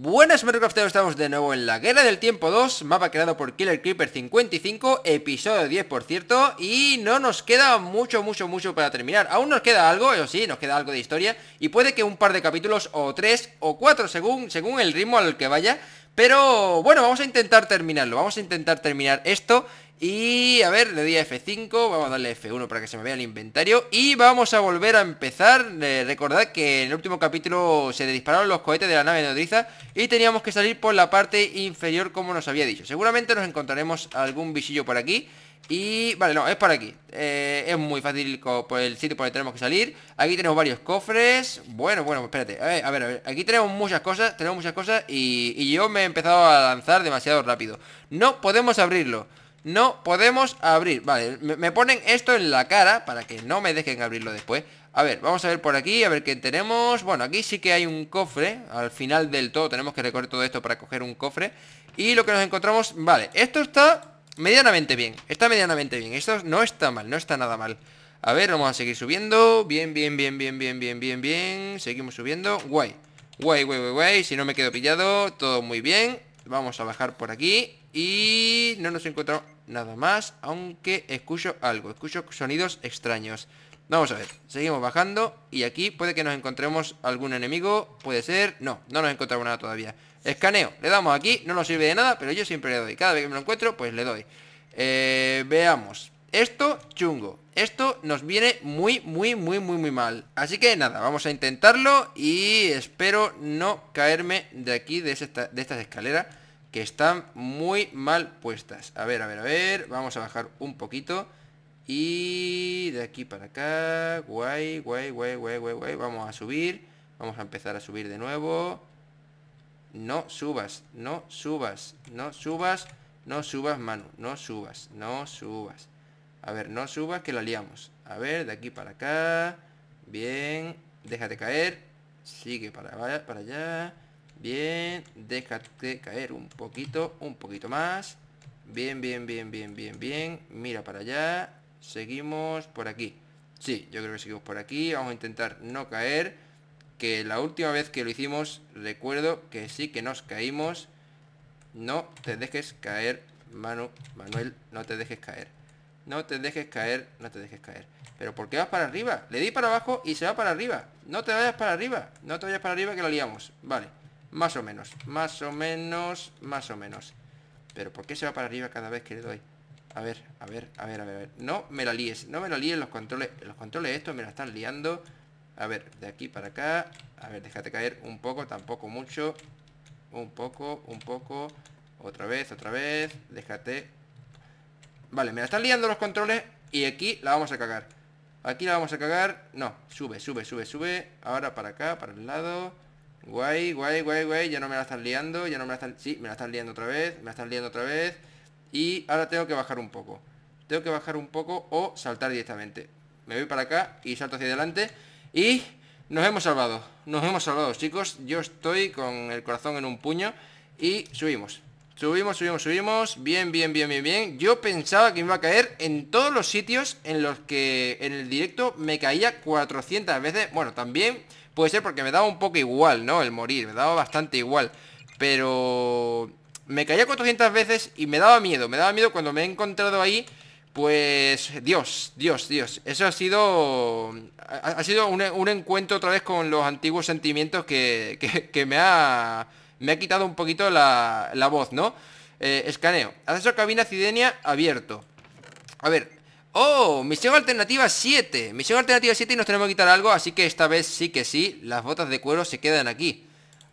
Buenas Minecrafteros, estamos de nuevo en la Guerra del Tiempo 2, mapa creado por Killer Creeper 55, episodio 10 por cierto, y no nos queda mucho, mucho, mucho para terminar. Aún nos queda algo, eso sí, nos queda algo de historia, y puede que un par de capítulos, o tres, o cuatro, según, según el ritmo al que vaya, pero bueno, vamos a intentar terminarlo, vamos a intentar terminar esto y a ver, le doy a F5, vamos a darle F1 para que se me vea el inventario Y vamos a volver a empezar Recordad que en el último capítulo se dispararon los cohetes de la nave nodriza Y teníamos que salir por la parte inferior como nos había dicho Seguramente nos encontraremos algún visillo por aquí y vale, no, es por aquí eh, Es muy fácil por el sitio por el que tenemos que salir Aquí tenemos varios cofres Bueno, bueno, espérate a ver, a ver, Aquí tenemos muchas cosas, tenemos muchas cosas y, y yo me he empezado a lanzar demasiado rápido No podemos abrirlo no podemos abrir Vale, me ponen esto en la cara para que no me dejen abrirlo después A ver, vamos a ver por aquí, a ver qué tenemos Bueno, aquí sí que hay un cofre Al final del todo tenemos que recorrer todo esto para coger un cofre Y lo que nos encontramos, vale, esto está medianamente bien Está medianamente bien, esto no está mal, no está nada mal A ver, vamos a seguir subiendo Bien, bien, bien, bien, bien, bien, bien, bien Seguimos subiendo, guay Guay, guay, guay, guay, si no me quedo pillado Todo muy bien Vamos a bajar por aquí Y no nos encontramos nada más, aunque escucho algo, escucho sonidos extraños. Vamos a ver, seguimos bajando y aquí puede que nos encontremos algún enemigo, puede ser... No, no nos encontramos nada todavía. Escaneo, le damos aquí, no nos sirve de nada, pero yo siempre le doy. Cada vez que me lo encuentro, pues le doy. Eh, veamos. Esto, chungo. Esto nos viene muy, muy, muy, muy, muy mal. Así que nada, vamos a intentarlo y espero no caerme de aquí, de, de estas escaleras que están muy mal puestas. A ver, a ver, a ver. Vamos a bajar un poquito. Y de aquí para acá. Guay, guay, guay, guay, guay, guay. Vamos a subir. Vamos a empezar a subir de nuevo. No subas, no subas, no subas, no subas, Manu. No subas, no subas. A ver, no subas que la liamos. A ver, de aquí para acá. Bien. Déjate caer. Sigue para, para allá. Bien, déjate caer un poquito, un poquito más. Bien, bien, bien, bien, bien, bien. Mira para allá. Seguimos por aquí. Sí, yo creo que seguimos por aquí. Vamos a intentar no caer. Que la última vez que lo hicimos, recuerdo que sí que nos caímos. No te dejes caer, Manu, Manuel, no te dejes caer. No te dejes caer, no te dejes caer. ¿Pero por qué vas para arriba? Le di para abajo y se va para arriba. No te vayas para arriba. No te vayas para arriba que la liamos. Vale. Más o menos, más o menos, más o menos Pero ¿por qué se va para arriba cada vez que le doy? A ver, a ver, a ver, a ver, a No me la líes, no me la líes los controles Los controles estos me la están liando A ver, de aquí para acá A ver, déjate caer un poco, tampoco mucho Un poco, un poco Otra vez, otra vez Déjate Vale, me la están liando los controles Y aquí la vamos a cagar Aquí la vamos a cagar No, sube, sube, sube, sube Ahora para acá, para el lado Guay, guay, guay, guay, ya no me la están liando, ya no me la están... Sí, me la están liando otra vez, me la están liando otra vez. Y ahora tengo que bajar un poco. Tengo que bajar un poco o saltar directamente. Me voy para acá y salto hacia adelante. Y nos hemos salvado, nos hemos salvado, chicos. Yo estoy con el corazón en un puño y subimos. Subimos, subimos, subimos. Bien, bien, bien, bien, bien. Yo pensaba que iba a caer en todos los sitios en los que en el directo me caía 400 veces. Bueno, también Puede ser porque me daba un poco igual, ¿no? El morir, me daba bastante igual Pero... Me caía 400 veces y me daba miedo Me daba miedo cuando me he encontrado ahí Pues... Dios, Dios, Dios Eso ha sido... Ha, sido un, encuentro otra vez con los antiguos sentimientos que, me ha... Me ha quitado un poquito la, voz, ¿no? Eh, escaneo. Acceso a cabina Cidenia abierto. A ver, ¡Oh! Misión alternativa 7. Misión alternativa 7 y nos tenemos que quitar algo, así que esta vez sí que sí, las botas de cuero se quedan aquí.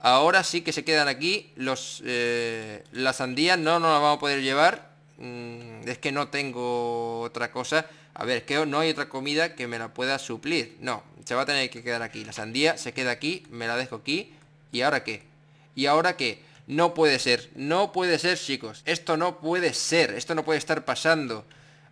Ahora sí que se quedan aquí los, eh, Las sandías no nos las vamos a poder llevar mm, Es que no tengo otra cosa A ver, que no hay otra comida que me la pueda suplir No, se va a tener que quedar aquí La sandía se queda aquí, me la dejo aquí ¿Y ahora qué? ¿Y ahora qué? No puede ser, no puede ser chicos Esto no puede ser, esto no puede estar pasando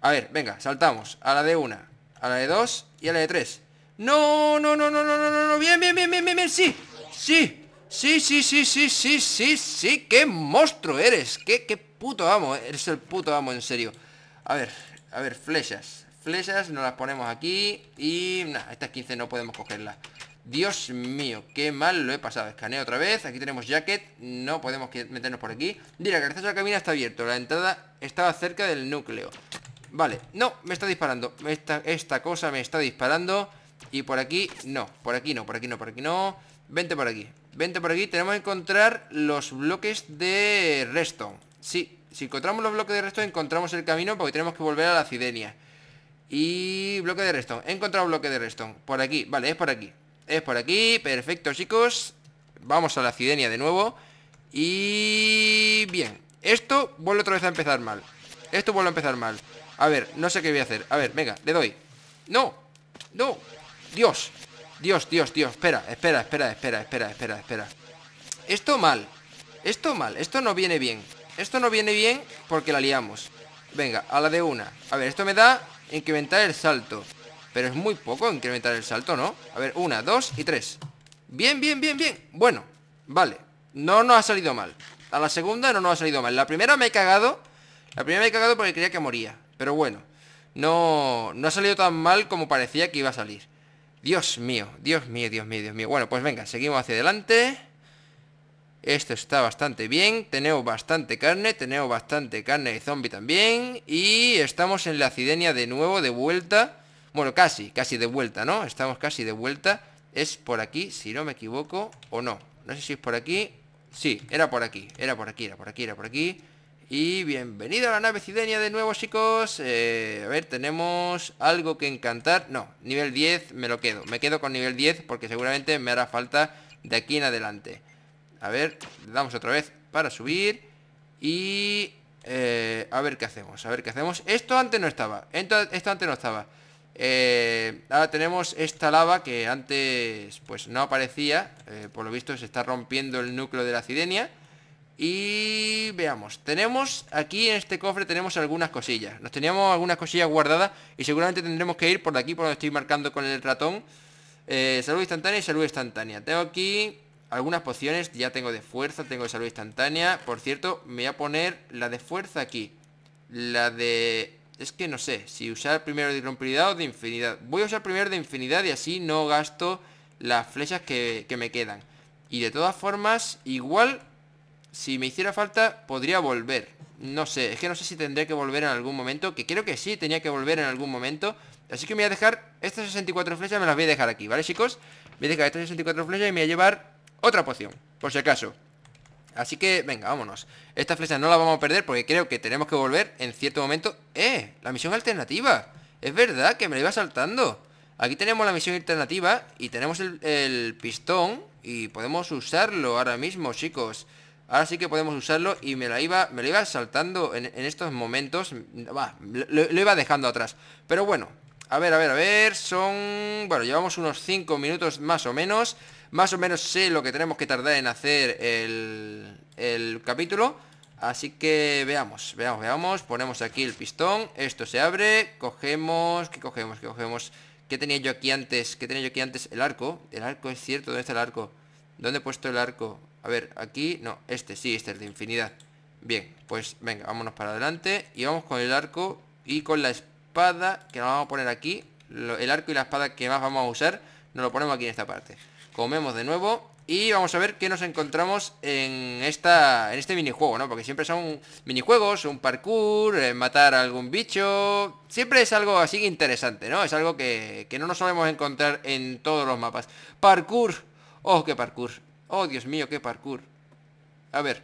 a ver, venga, saltamos A la de una, a la de dos y a la de tres No, no, no, no, no, no, no, no Bien, bien, bien, bien, bien, bien, sí Sí, sí, sí, sí, sí, sí, sí, sí Qué monstruo eres Qué, qué puto amo, eres el puto amo, en serio A ver, a ver, flechas Flechas, nos las ponemos aquí Y, nada, estas 15 no podemos cogerlas Dios mío, qué mal lo he pasado Escaneo otra vez, aquí tenemos jacket No podemos meternos por aquí Mira, el a la cabina está abierto La entrada estaba cerca del núcleo Vale, no, me está disparando esta, esta cosa me está disparando Y por aquí, no, por aquí no, por aquí no, por aquí no Vente por aquí, vente por aquí Tenemos que encontrar los bloques de redstone Sí, si encontramos los bloques de redstone encontramos el camino Porque tenemos que volver a la Cidenia Y bloque de redstone, he encontrado bloque de redstone Por aquí, vale, es por aquí Es por aquí, perfecto chicos Vamos a la Cidenia de nuevo Y... bien Esto vuelve otra vez a empezar mal Esto vuelve a empezar mal a ver, no sé qué voy a hacer A ver, venga, le doy ¡No! ¡No! ¡Dios! Dios, Dios, Dios Espera, espera, espera, espera, espera, espera, espera Esto mal Esto mal, esto no viene bien Esto no viene bien porque la liamos Venga, a la de una A ver, esto me da incrementar el salto Pero es muy poco incrementar el salto, ¿no? A ver, una, dos y tres Bien, bien, bien, bien Bueno, vale No nos ha salido mal A la segunda no nos ha salido mal La primera me he cagado La primera me he cagado porque creía que moría pero bueno, no, no ha salido tan mal como parecía que iba a salir. Dios mío, Dios mío, Dios mío, Dios mío. Bueno, pues venga, seguimos hacia adelante. Esto está bastante bien. Tenemos bastante carne. Tenemos bastante carne de zombie también. Y estamos en la acidenia de nuevo, de vuelta. Bueno, casi, casi de vuelta, ¿no? Estamos casi de vuelta. Es por aquí, si no me equivoco, o no. No sé si es por aquí. Sí, era por aquí, era por aquí, era por aquí, era por aquí. Y bienvenido a la nave Cidenia de nuevo chicos eh, A ver, tenemos algo que encantar No, nivel 10 me lo quedo Me quedo con nivel 10 porque seguramente me hará falta de aquí en adelante A ver, le damos otra vez para subir Y... Eh, a ver qué hacemos, a ver qué hacemos Esto antes no estaba, esto antes no estaba eh, Ahora tenemos esta lava que antes pues no aparecía Por lo visto se está rompiendo el núcleo de la Cidenia y veamos, tenemos aquí en este cofre tenemos algunas cosillas Nos teníamos algunas cosillas guardadas y seguramente tendremos que ir por aquí por donde estoy marcando con el ratón eh, Salud instantánea y salud instantánea Tengo aquí algunas pociones, ya tengo de fuerza, tengo de salud instantánea Por cierto, me voy a poner la de fuerza aquí La de... es que no sé, si usar primero de irrompibilidad o de infinidad Voy a usar primero de infinidad y así no gasto las flechas que me quedan y de todas formas, igual si me hiciera falta, podría volver No sé, es que no sé si tendré que volver en algún momento Que creo que sí, tenía que volver en algún momento Así que me voy a dejar Estas 64 flechas me las voy a dejar aquí, ¿vale chicos? Voy a dejar estas 64 flechas y me voy a llevar Otra poción, por si acaso Así que, venga, vámonos Esta flecha no la vamos a perder porque creo que tenemos que volver En cierto momento, ¡eh! La misión alternativa Es verdad que me la iba saltando Aquí tenemos la misión alternativa Y tenemos el, el pistón Y podemos usarlo ahora mismo, chicos Ahora sí que podemos usarlo y me la iba, me iba saltando en, estos momentos. lo, iba dejando atrás. Pero bueno, a ver, a ver, a ver. Son... Bueno, llevamos unos 5 minutos más o menos. Más o menos sé lo que tenemos que tardar en hacer el, el capítulo. Así que veamos, veamos, veamos. Ponemos aquí el pistón. Esto se abre. Cogemos... ¿Qué cogemos? ¿Qué cogemos? ¿Qué tenía yo aquí antes? ¿Qué tenía yo aquí antes? El arco. El arco, es cierto. ¿Dónde está el arco? ¿Dónde he puesto el arco? A ver, aquí, no, este, sí, este es de infinidad Bien, pues venga, vámonos para adelante Y vamos con el arco y con la espada Que nos vamos a poner aquí El arco y la espada que más vamos a usar Nos lo ponemos aquí en esta parte Comemos de nuevo y vamos a ver qué nos encontramos en, esta, en este minijuego, ¿no? Porque siempre son minijuegos, un parkour, eh, matar a algún bicho... Siempre es algo así interesante, ¿no? Es algo que, que no nos solemos encontrar en todos los mapas. Parkour, ¡Oh, qué parkour! Oh, Dios mío, qué parkour. A ver.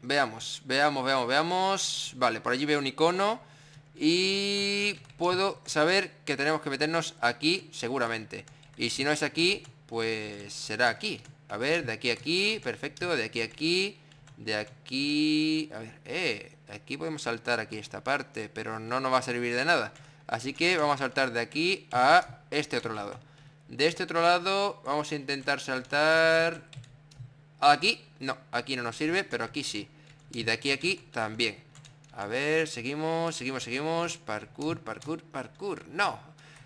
Veamos, veamos, veamos, veamos. Vale, por allí veo un icono. Y puedo saber que tenemos que meternos aquí, seguramente. Y si no es aquí, pues será aquí. A ver, de aquí a aquí, perfecto, de aquí a aquí, de aquí... A ver, eh, aquí podemos saltar aquí esta parte, pero no nos va a servir de nada. Así que vamos a saltar de aquí a este otro lado. De este otro lado vamos a intentar saltar Aquí, no, aquí no nos sirve, pero aquí sí Y de aquí a aquí también A ver, seguimos, seguimos, seguimos Parkour, parkour, parkour No,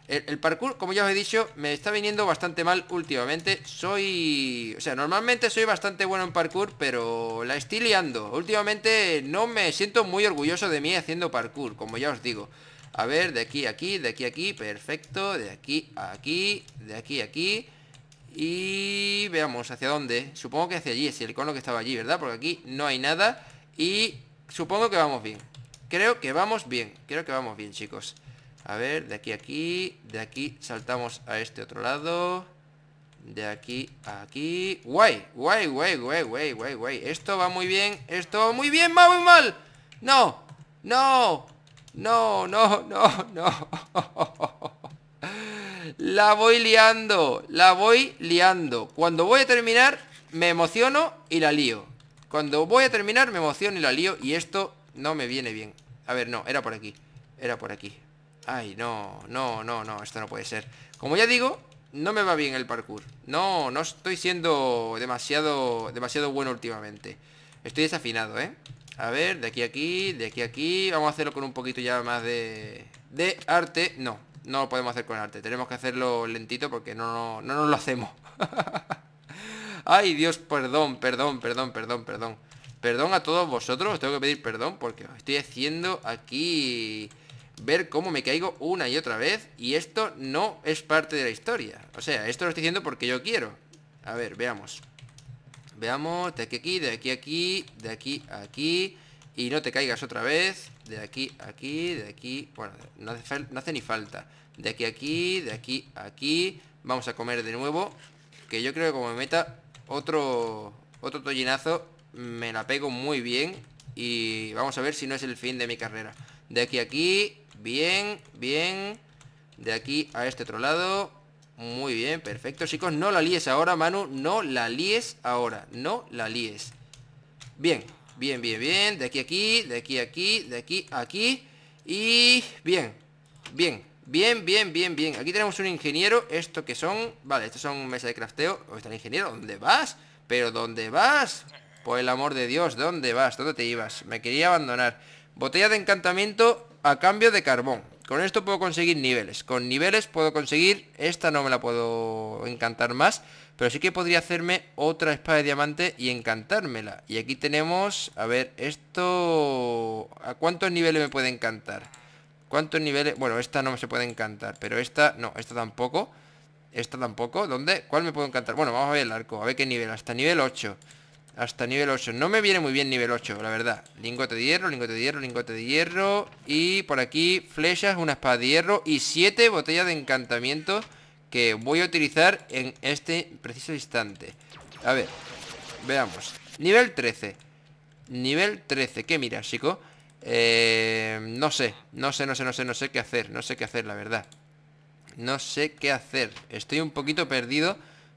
el, parkour, como ya os he dicho, me está viniendo bastante mal últimamente Soy... O sea, normalmente soy bastante bueno en parkour, pero la estoy liando Últimamente no me siento muy orgulloso de mí haciendo parkour, como ya os digo a ver, de aquí a aquí, de aquí a aquí, perfecto. De aquí a aquí, de aquí a aquí. Y veamos hacia dónde. Supongo que hacia allí, es el cono que estaba allí, ¿verdad? Porque aquí no hay nada. Y supongo que vamos bien. Creo que vamos bien. Creo que vamos bien, chicos. A ver, de aquí a aquí. De aquí saltamos a este otro lado. De aquí a aquí. Guay, guay, guay, guay, guay, guay, guay. Esto va muy bien. Esto va muy bien. Va muy mal. No, no. No, no, no, no. La voy liando, la voy liando. Cuando voy a terminar, me emociono y la lío. Cuando voy a terminar, me emociono y la lío. Y esto no me viene bien. A ver, no, era por aquí. Era por aquí. Ay, no, no, no, no, esto no puede ser. Como ya digo, no me va bien el parkour. No, no estoy siendo demasiado, demasiado bueno últimamente. Estoy desafinado, ¿eh? A ver, de aquí a aquí, de aquí a aquí Vamos a hacerlo con un poquito ya más de, arte No, no lo podemos hacer con arte Tenemos que hacerlo lentito porque no, no, no nos lo hacemos Ay, Dios, perdón, perdón, perdón, perdón, perdón Perdón a todos vosotros, os tengo que pedir perdón Porque estoy haciendo aquí ver cómo me caigo una y otra vez Y esto no es parte de la historia O sea, esto lo estoy haciendo porque yo quiero A ver, veamos Veamos, de aquí a aquí, de aquí a aquí, de aquí a aquí. Y no te caigas otra vez. De aquí a aquí, de aquí... Bueno, no hace, ni falta. De aquí a aquí, de aquí a aquí. Vamos a comer de nuevo. Que yo creo que como me meta otro, otro tollinazo, me la pego muy bien. Y vamos a ver si no es el fin de mi carrera. De aquí a aquí, bien, bien. De aquí a este otro lado, muy bien, perfecto, chicos. No la líes ahora, Manu. No la líes ahora. No la líes. Bien, bien, bien, bien. De aquí a aquí, de aquí a aquí, de aquí a aquí. Y bien, bien, bien, bien, bien, bien. Aquí tenemos un ingeniero. Esto que son... Vale, estos son mesa de crafteo. ¿O está el ingeniero? ¿Dónde vas? ¿Pero dónde vas? Por el amor de Dios, ¿dónde vas? ¿Dónde te ibas? Me quería abandonar. Botella de encantamiento a cambio de carbón. Con esto puedo conseguir niveles. Con niveles puedo conseguir... Esta no me la puedo encantar más. Pero sí que podría hacerme otra espada de diamante y encantármela. Y aquí tenemos... A ver, esto... ¿A cuántos niveles me puede encantar? ¿Cuántos niveles? Bueno, esta no se puede encantar. Pero esta... No, esta tampoco. Esta tampoco. ¿Dónde? ¿Cuál me puedo encantar? Bueno, vamos a ver el arco. A ver qué nivel. Hasta nivel 8. Hasta nivel 8 No me viene muy bien nivel 8, la verdad Lingote de hierro, lingote de hierro, lingote de hierro Y por aquí flechas, una espada de hierro Y 7 botellas de encantamiento Que voy a utilizar en este preciso instante A ver, veamos Nivel 13 Nivel 13, ¿qué mira, chico? no sé, no sé, no sé, no sé, no sé qué hacer No sé qué hacer, la verdad No sé qué hacer Estoy un poquito perdido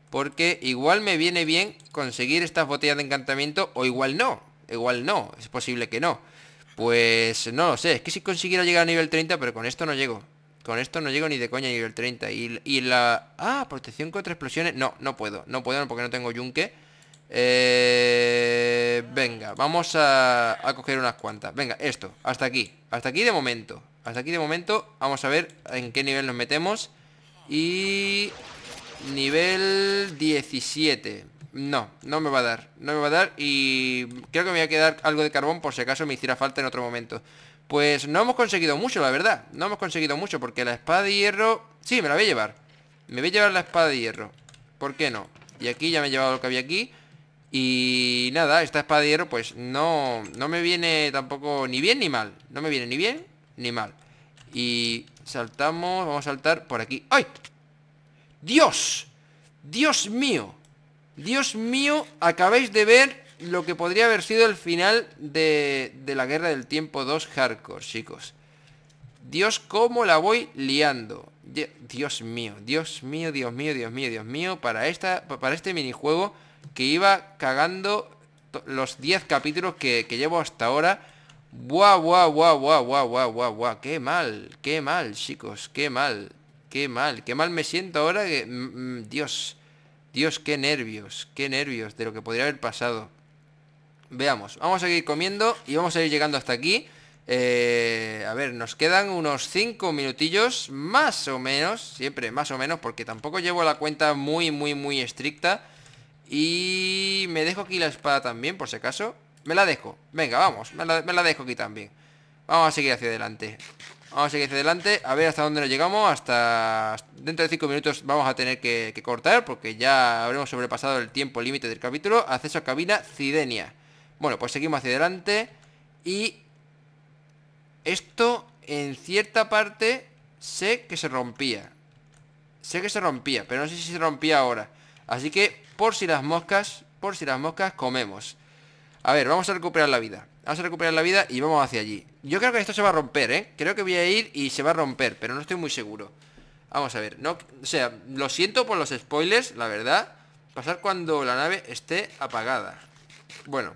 porque igual me viene bien conseguir estas botellas de encantamiento o igual no. Igual no, es posible que no. Pues no lo sé, es que si consiguiera llegar a nivel 30, pero con esto no llego. Con esto no llego ni de coña a nivel 30. Y, la... Ah, protección contra explosiones. No, no puedo. No puedo porque no tengo yunque. Eh, venga, vamos a... a coger unas cuantas. Venga, esto. Hasta aquí. Hasta aquí de momento. Hasta aquí de momento. Vamos a ver en qué nivel nos metemos. Y... Nivel 17 No, no me va a dar No me va a dar y creo que me voy a quedar algo de carbón Por si acaso me hiciera falta en otro momento Pues no hemos conseguido mucho, la verdad No hemos conseguido mucho porque la espada de hierro Sí, me la voy a llevar Me voy a llevar la espada de hierro ¿Por qué no? Y aquí ya me he llevado lo que había aquí Y nada, esta espada de hierro pues no, no me viene tampoco ni bien ni mal No me viene ni bien ni mal Y saltamos, vamos a saltar por aquí ¡Ay! Dios, Dios mío, Dios mío, acabáis de ver lo que podría haber sido el final de, la Guerra del Tiempo 2 Hardcore, chicos. Dios, cómo la voy liando. Dios mío, Dios mío, Dios mío, Dios mío, Dios mío, para, esta, para este minijuego que iba cagando los 10 capítulos que, llevo hasta ahora. guau, guau, guau, guau, guau, guau! guau qué mal, qué mal, chicos, qué mal. Qué mal, qué mal me siento ahora mm, mm, Dios, Dios, qué nervios, qué nervios de lo que podría haber pasado. Veamos, vamos a seguir comiendo y vamos a ir llegando hasta aquí. Eh, a ver, nos quedan unos 5 minutillos, más o menos, siempre más o menos, porque tampoco llevo la cuenta muy, muy, muy estricta. Y me dejo aquí la espada también, por si acaso. Me la dejo. Venga, vamos, me la dejo aquí también. Vamos a seguir hacia adelante. Vamos a seguir hacia adelante, a ver hasta dónde nos llegamos. Hasta dentro de 5 minutos vamos a tener que, cortar porque ya habremos sobrepasado el tiempo límite del capítulo. Acceso a cabina Cidenia. Bueno, pues seguimos hacia adelante y esto en cierta parte sé que se rompía. Sé que se rompía, pero no sé si se rompía ahora. Así que por si las moscas, por si las moscas comemos. A ver, vamos a recuperar la vida Vamos a recuperar la vida y vamos hacia allí Yo creo que esto se va a romper, ¿eh? Creo que voy a ir y se va a romper Pero no estoy muy seguro Vamos a ver, no, o sea, lo siento por los spoilers, la verdad Pasar cuando la nave esté apagada Bueno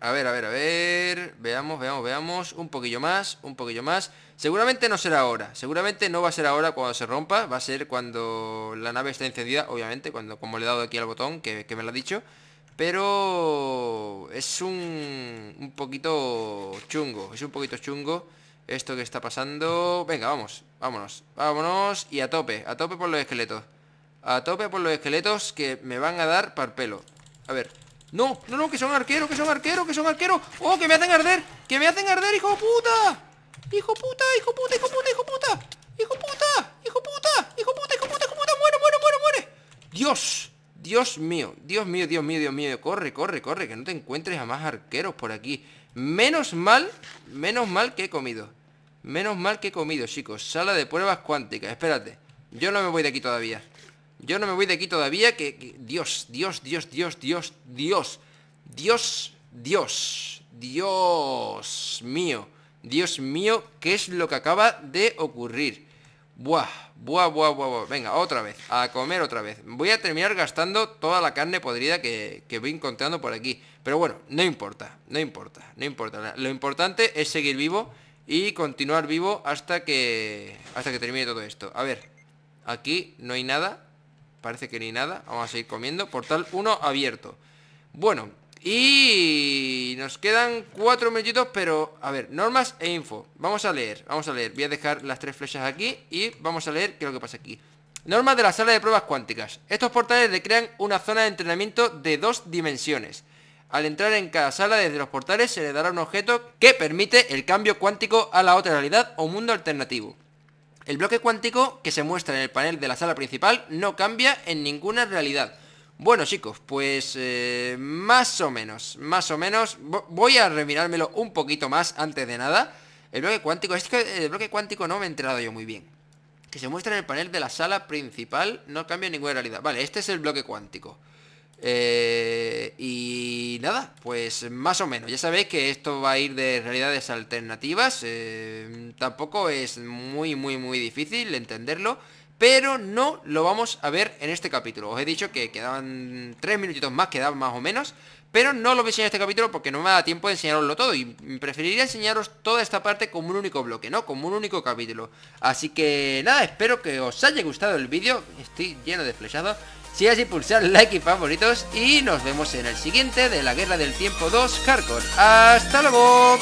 a ver, a ver, a ver. Veamos, veamos, veamos. Un poquillo más, un poquillo más. Seguramente no será ahora. Seguramente no va a ser ahora cuando se rompa. Va a ser cuando la nave esté encendida, obviamente. cuando Como le he dado aquí al botón, que, que me lo ha dicho. Pero es un, un poquito chungo, es un poquito chungo esto que está pasando. Venga, vamos, vámonos, vámonos y a tope, a tope por los esqueletos. A tope por los esqueletos que me van a dar pelo A ver. No, no, no, que son arqueros, que son arqueros, que son arqueros. ¡Oh, que me hacen arder! ¡Que me hacen arder, hijo puta! ¡Hijo puta, hijo puta, hijo puta, hijo puta! ¡Hijo puta! ¡Hijo puta! ¡Hijo puta, hijo puta, hijo puta! ¡Muere, muere, muere, muere! ¡Dios! Dios mío, Dios mío, Dios mío, Dios mío. Corre, corre, corre, que no te encuentres a más arqueros por aquí. Menos mal, menos mal que he comido. Menos mal que he comido, chicos. Sala de pruebas cuánticas, espérate. Yo no me voy de aquí todavía. Yo no me voy de aquí todavía, que, que... Dios, Dios, Dios, Dios, Dios, Dios. Dios, Dios, Dios mío. Dios mío, ¿qué es lo que acaba de ocurrir? Buah, buah, buah, buah, buah. Venga, otra vez, a comer otra vez. Voy a terminar gastando toda la carne podrida que, que voy encontrando por aquí. Pero bueno, no importa, no importa, no importa. Lo importante es seguir vivo y continuar vivo hasta que hasta que termine todo esto. A ver, aquí no hay nada. Parece que ni nada. Vamos a seguir comiendo. Portal 1 abierto. Bueno, y nos quedan cuatro mellitos pero a ver, normas e info. Vamos a leer, vamos a leer. Voy a dejar las tres flechas aquí y vamos a leer qué es lo que pasa aquí. Normas de la sala de pruebas cuánticas. Estos portales crean una zona de entrenamiento de dos dimensiones. Al entrar en cada sala desde los portales se le dará un objeto que permite el cambio cuántico a la otra realidad o mundo alternativo. El bloque cuántico que se muestra en el panel de la sala principal no cambia en ninguna realidad bueno chicos, pues eh, más o menos, más o menos Voy a remirármelo un poquito más antes de nada El bloque cuántico, es que el bloque cuántico no me he enterado yo muy bien Que se muestra en el panel de la sala principal, no cambia ninguna realidad Vale, este es el bloque cuántico eh, y nada, pues más o menos. Ya sabéis que esto va a ir de realidades alternativas. Eh, tampoco es muy, muy, muy difícil entenderlo pero no lo vamos a ver en este capítulo. Os he dicho que quedaban tres minutitos más, quedaban más o menos, pero no lo voy a enseñar en este capítulo porque no me da tiempo de enseñaroslo todo y preferiría enseñaros toda esta parte como un único bloque, ¿no? Como un único capítulo. Así que nada, espero que os haya gustado el vídeo, estoy lleno de flechadas. Si es así, pulsar like y favoritos y nos vemos en el siguiente de la Guerra del Tiempo 2 Hardcore. ¡Hasta luego!